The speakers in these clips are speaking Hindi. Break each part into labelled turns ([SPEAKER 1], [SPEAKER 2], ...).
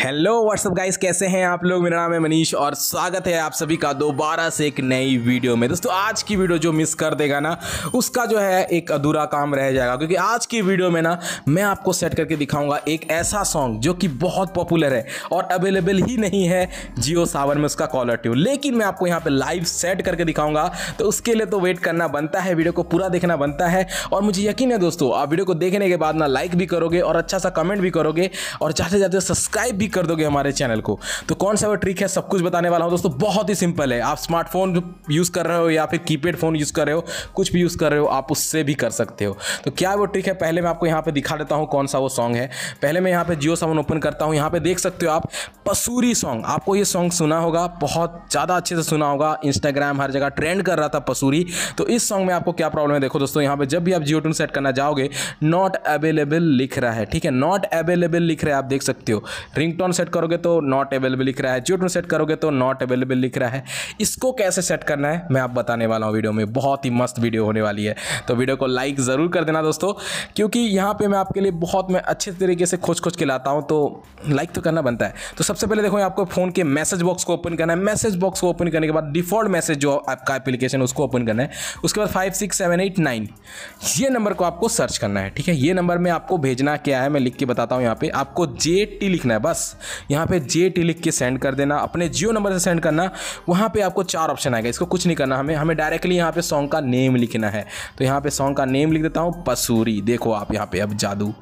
[SPEAKER 1] हेलो व्हाट्सअप गाइस कैसे हैं आप लोग मेरा नाम है मनीष और स्वागत है आप सभी का दोबारा से एक नई वीडियो में दोस्तों आज की वीडियो जो मिस कर देगा ना उसका जो है एक अधूरा काम रह जाएगा क्योंकि आज की वीडियो में ना मैं आपको सेट करके दिखाऊंगा एक ऐसा सॉन्ग जो कि बहुत पॉपुलर है और अवेलेबल ही नहीं है जियो सावन में उसका कॉलर ट्यू लेकिन मैं आपको यहाँ पर लाइव सेट करके दिखाऊंगा तो उसके लिए तो वेट करना बनता है वीडियो को पूरा देखना बनता है और मुझे यकीन है दोस्तों आप वीडियो को देखने के बाद ना लाइक भी करोगे और अच्छा सा कमेंट भी करोगे और जाते जाते सब्सक्राइब भी कर दोगे हमारे चैनल को तो कौन सा वो ट्रिक है सब कुछ बताने वाला हूँ दोस्तों बहुत ही सिंपल है आप स्मार्टफोन यूज़ कर रहे हो या फिर कीपैड फ़ोन यूज़ कर रहे हो कुछ भी यूज़ कर रहे हो आप उससे भी कर सकते हो तो क्या वो ट्रिक है पहले मैं आपको यहाँ पर दिखा देता हूँ कौन सा वो सॉन्ग है पहले मैं यहाँ पर जियो सेवन ओपन करता हूँ यहाँ पर देख सकते हो आप पसूरी सॉन्ग आपको ये सॉन्ग सुना होगा बहुत ज़्यादा अच्छे से सुना होगा इंस्टाग्राम हर जगह ट्रेंड कर रहा था पसूरी तो इस सॉन्ग में आपको क्या प्रॉब्लम है देखो दोस्तों यहाँ पे जब भी आप जियो टून सेट करना जाओगे नॉट अवेलेबल लिख रहा है ठीक है नॉट अवेलेबल लिख रहा है आप देख सकते हो रिंग टोन सेट करोगे तो नॉट अवेलेबल लिख रहा है जियो सेट करोगे तो नॉट अवेलेबल लिख रहा है इसको कैसे सेट करना है मैं आप बताने वाला हूँ वीडियो में बहुत ही मस्त वीडियो होने वाली है तो वीडियो को लाइक ज़रूर कर देना दोस्तों क्योंकि यहाँ पर मैं आपके लिए बहुत मैं अच्छे तरीके से खोज खोज के लाता हूँ तो लाइक तो करना बनता है तो सबसे पहले देखो आपको फ़ोन के मैसेज बॉक्स को ओपन करना है मैसेज बॉक्स को ओपन करने के बाद डिफॉल्ट मैसेज जो आपका एप्लीकेशन उसको ओपन करना है उसके बाद five six seven eight nine ये नंबर को आपको सर्च करना है ठीक है ये नंबर में आपको भेजना क्या है मैं लिख के बताता हूँ यहाँ पे आपको जे टी लिखना है बस प्लस यहाँ पे जे टी लिख के सेंड कर देना अपने जियो नंबर से सेंड करना वहाँ पे आपको चार ऑप्शन आएगा इसको कुछ नहीं करना हमें हमें डायरेक्टली यहाँ पे सॉन्ग का नेम लिखना है तो यहाँ पे सॉन्ग का नेम लिख देता हूँ पसूरी देखो आप यहाँ पे अब जादू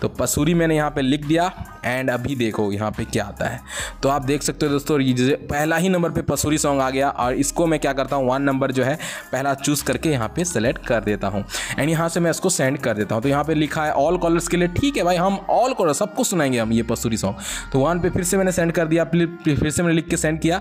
[SPEAKER 1] तो पसूरी मैंने यहाँ पे लिख दिया एंड अभी देखो यहाँ पे क्या आता है तो आप देख सकते हो दोस्तों ये पहला ही नंबर पे पसूरी सॉन्ग आ गया और इसको मैं क्या करता हूँ वन नंबर जो है पहला चूज़ करके यहाँ पे सेलेक्ट कर देता हूँ एंड यहाँ से मैं इसको सेंड कर देता हूँ तो यहाँ पे लिखा है ऑल कॉलर्स के लिए ठीक है भाई हम ऑल कॉलर सबको सुनाएंगे हम ये पसूरी सॉन्ग तो वन पे फिर से मैंने सेंड कर दिया फिर से मैंने लिख के सेंड किया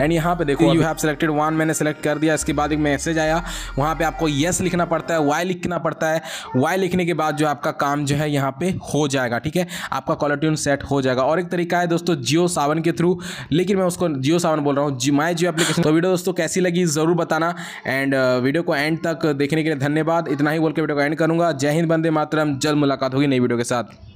[SPEAKER 1] एंड यहाँ पे देखो यू हैव सेलेक्टेड वन मैंने सेलेक्ट कर दिया इसके बाद एक मैसेज आया वहाँ पे आपको येस लिखना पड़ता है वाई लिखना पड़ता है वाई लिखने के बाद जो आपका काम जो है यहाँ पे हो जाएगा ठीक है आपका क्वालिटी सेट हो जाएगा और एक तरीका है दोस्तों जियो सावन के थ्रू लेकिन मैं उसको जियो सावन बोल रहा हूँ जी माई जियो एप्लीकेशन तो वीडियो दोस्तों कैसी लगी ज़रूर बताना एंड वीडियो uh, को एंड तक देखने के लिए धन्यवाद इतना ही बोल के वीडियो को एंड करूँगा जय हिंद बंदे मातरम जल्द मुलाकात होगी नई वीडियो के साथ